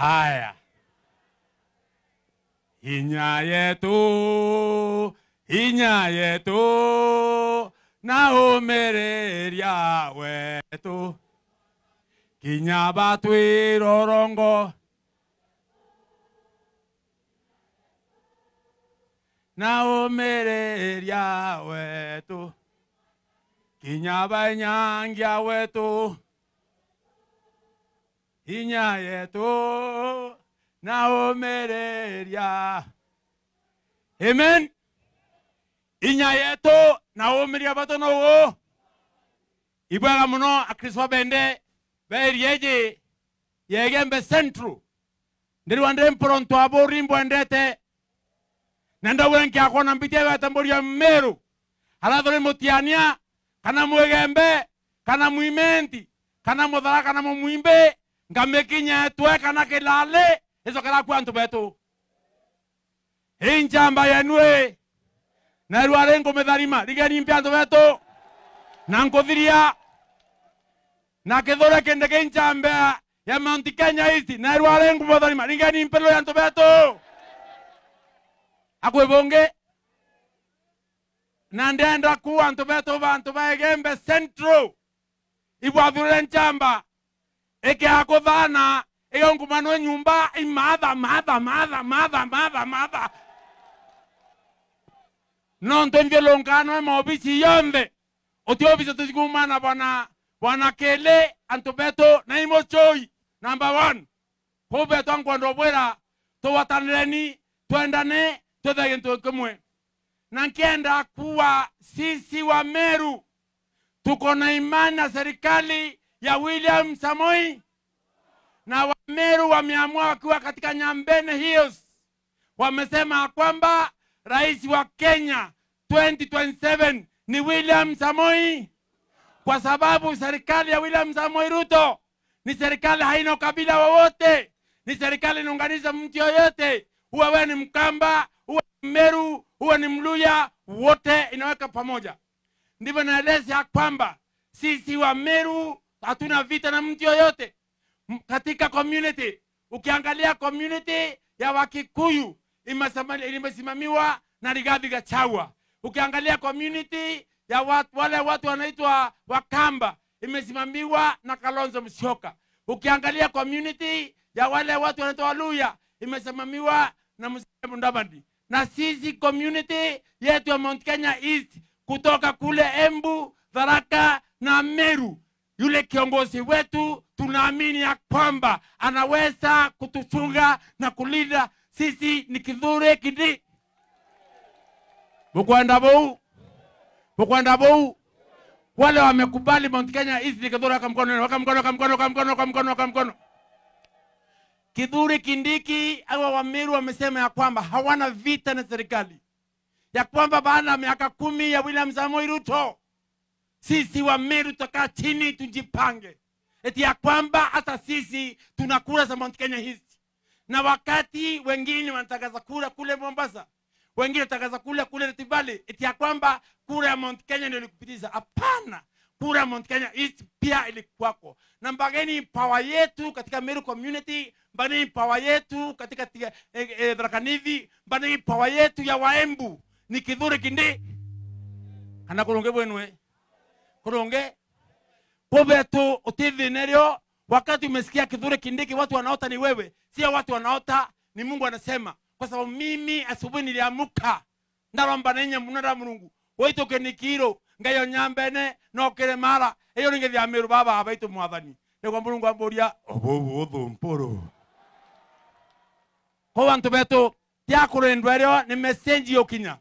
Haya, inya yetu inya yetu na umiria wetu kinya batwirorongo na umiria wetu kinya banyangia wetu hinya yetu na umiria amen inya yetu na umiria bato na go ibwaga muno akristo bende berieje yegembe central ndirwa ndi mporonto abo rimbo endete na ndauga nkiakona mbitia gatamburia meru harathori mutiania kana mwegembe kana muimenti kana muthara kana mumwimbi ngamekinyetwe kana kilale izokela kwantu betu injamba yenue nerua ringumitharima rigeni mpiantu betu na nkuthiria na kithure kindi kinjambea ya Mount Kenya East nerua ringumutharima rigeni mpelo yantu betu akwibungi na ndenda ku antu betu bantu baegembe central ibwathurire njamba ĩkĩhakuthana ĩyo ngumano nyumba imatha matha matha matha matha matha no ntonthie lungano emaobici yonthe utiobici tuthigumana bwana bwana kele antu betu na choi namba one kuu betu ankwenda ubwira tuwatanireni twendane twethe gintu kimwe na nkienda kuwa sisi wa meru tuko na imani na serikali ya William Samoi, na Wameru wameamua wakiwa katika Nyambene Hills, wamesema kwamba rais wa Kenya 2027 ni William Samoi, kwa sababu serikali ya William Samoi Ruto ni serikali haina ukabila wowote, ni serikali inaunganisha mtu yoyote, huwa wewe ni Mkamba, huwa ni huwa ni Mluya, wote inaweka pamoja. Ndivyo naeleza kwamba sisi Wameru hatuna vita na mtu yoyote katika community. Ukiangalia community ya Wakikuyu imesimamiwa na Rigathi Gachagua. Ukiangalia community ya watu, wale watu wanaitwa Wakamba imesimamiwa na Kalonzo Musyoka. Ukiangalia community ya wale watu wanaitwa Waluya imesimamiwa na Musalia Mudavadi. Na sisi community yetu ya Mount Kenya East kutoka kule Embu, Tharaka na Meru yule kiongozi wetu tunaamini ya kwamba anaweza kutufunga na kulinda sisi ni kidhure kidi bukwenda bou bukwenda bou wale wamekubali Mount Kenya hizi ni mkono wakamkono mkono wakamkono mkono wakamkono mkono Kithure Kindiki au Wamiru wamesema ya kwamba hawana vita na serikali, ya kwamba baada ya miaka kumi ya William Samoei Ruto sisi wa Meru tutakaa chini tujipange, eti ya kwamba hata sisi tuna kura za Mount Kenya hizi, na wakati wengine wanatangaza kura kule Mombasa, wengine wanatangaza kura kule Rift Valley, eti ya kwamba kura ya Mount Kenya ndio ilikupitiza. Hapana, kura ya Mount Kenya East pia ilikuwako. Na mbageni power yetu katika Meru community, mbageni power yetu katika tia, eh, eh, Tharaka power yetu ya Waembu ni kidhuri kindi kana eh? kurunge kumbe tu utivi nerio wakati umesikia kidhuri kindiki watu wanaota ni wewe sio watu wanaota ni mungu anasema kwa sababu mimi asubuhi niliamuka ndaromba nenye ninye munera mulungu waitoke nikiro ngai no kere mara iyo ningithiamiru baba abaitu mwathani niguo mulungu amburia obubu uthumpuru kwa antu betu tiakurindwa rio ni message yokinya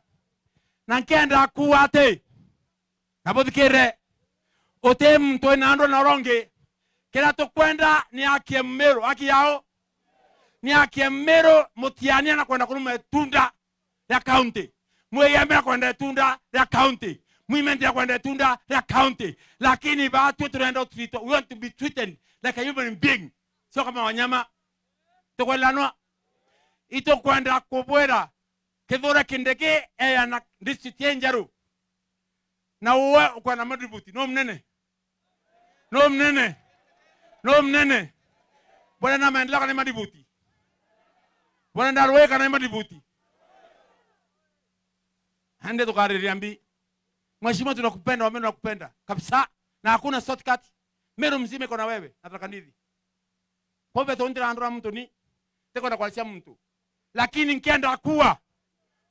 na nkenda kuwa ati nabuthikire utim twi na andu na rongi kira tukwenda ni akie akiemiru aki yao ni akie akiemiru mutiania na kwenda kuruma itunda ya county mwiyemira kwenda itunda ya county movement ya kwenda tunda ya county lakini watu tunaenda treat we want to be treated like a human being sio kama wanyama tukwelanwa ito kwenda kubwera kithura kindeke eya na district ya njaru na uwe ukwenda madributi no mnene Lo mnene. Lo mnene. Bwana na maendeleo kana madibuti. Bwana na ndarwe kana madibuti. Hande tukariri ambi. Mheshimiwa tunakupenda, wameno nakupenda kabisa na hakuna shortcut. Meru mzima iko na wewe, nataka nithi. Pombe tondira andora mtu ni teko na kwalisha mtu. Lakini nkienda kuwa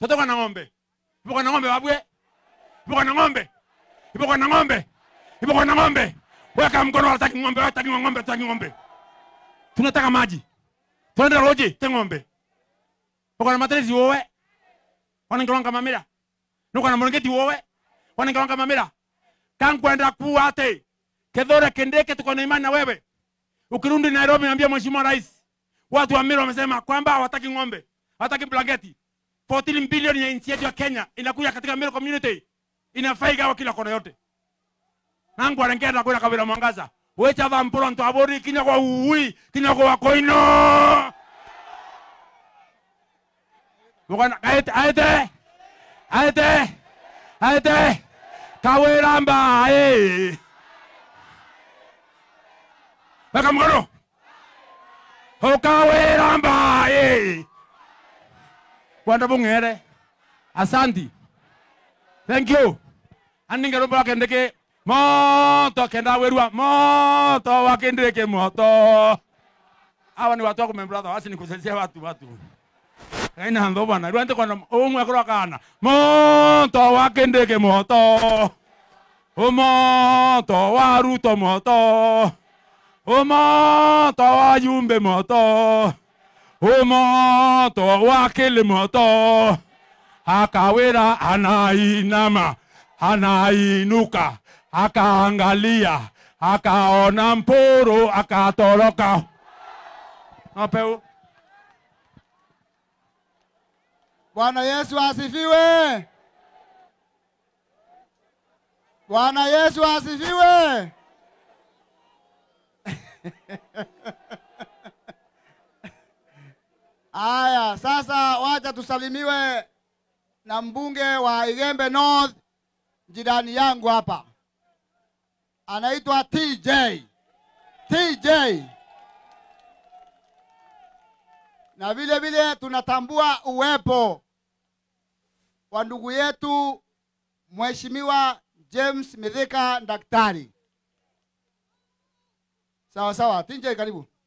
totoka na ng'ombe. Ipo na ng'ombe wabwe Ipo na ng'ombe. Ipo na ng'ombe. Ipo na ng'ombe. Ipo na ng'ombe weka mkono, hataki ng'ombe, hataki ng'ombe, hataki ng'ombe. Tunataka maji, tunaenda roje te ng'ombe. Uko na matrezi wowe, wanangelwanga mamira, nuko na mlengeti wowe, wanangelwanga mamira. Kankwenda kuwa ate kedhora kendeke, tuko na imani na wewe. Ukirudi Nairobi, niambia mheshimiwa rais, watu wa Meru wamesema kwamba hawataki ng'ombe, hawataki blanketi. 14 bilioni ya nchi yetu ya Kenya inakuja katika Meru community, inafaiga kila kona yote nangu na kwira kawira mwangaza va mpuro nto abori kinya kwa uwi kinya kwa koino mwana aete aete aete aete kawiramba ae baka mkono ukawiramba kwa ndabu bungere asanti thank you wakendeke moto kenda werua moto wakindike moto awa ni watu akume brother wasi nikusesia watu watu aina ndo bwana ruante kono umwe kro kana moto wakindike moto umoto wa ruto moto umoto wa yumbe moto umoto wa kili moto akawira anainama anainuka akaangalia, akaona mpuru, akatoroka. Napeu. Bwana Yesu asifiwe. Bwana Yesu asifiwe. Aya, sasa wacha tusalimiwe na mbunge wa Igembe North jirani yangu hapa anaitwa TJ. TJ. Na vile vile tunatambua uwepo wa ndugu yetu Mheshimiwa James Mithika daktari. Sawa sawa, TJ karibu.